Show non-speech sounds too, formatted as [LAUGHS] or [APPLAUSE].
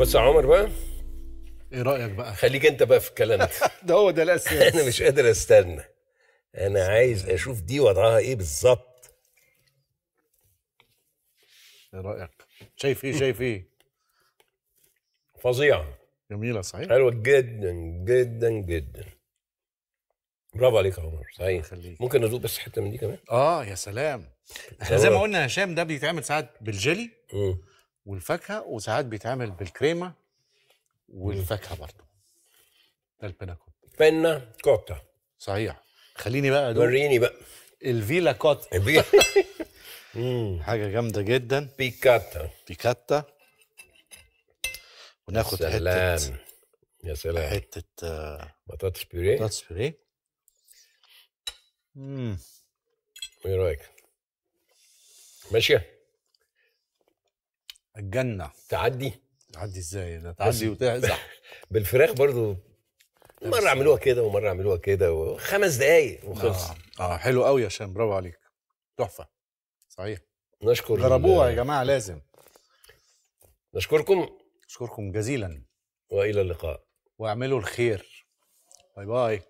بص يا عمر بقى ايه رايك بقى خليك انت بقى في الكلام ده [LAUGHS] ده هو ده الاساس [LAUGHS] انا مش قادر استنى انا عايز اشوف دي وضعها ايه بالظبط ايه رايك شايف ايه شايف ايه فظيعه جميله صحيح حلوه جدا جدا جدا برافو عليك يا عمر صحيح خليك. ممكن ادوق بس حته من دي كمان اه يا سلام احنا زي ما قلنا هشام ده بيتعمل ساعات بالجيلي امم والفاكهه وساعات بيتعمل بالكريمه والفاكهه برضه ده البينا كوتا بينا كوتا صحيح خليني بقى دول وريني بقى الفيلا كوتا [LAUGHS] حاجه جامده جدا بيكاتا بيكاتا وناخد سلام. حته يا سلام حته آه، بطاطس بيوريه بطاطس بيوريه امم ايه رايك ماشيه الجنه تعدي تعدي ازاي ده تعدي وتزح [LAUGHS] بالفراخ برضو مره عملوها كده ومره عملوها كده وخمس دقايق وخلص آه. اه حلو قوي يا هشام برافو عليك تحفه صحيح نشكر جربوها يا جماعه لازم نشكركم نشكركم جزيلا والى اللقاء واعملوا الخير باي باي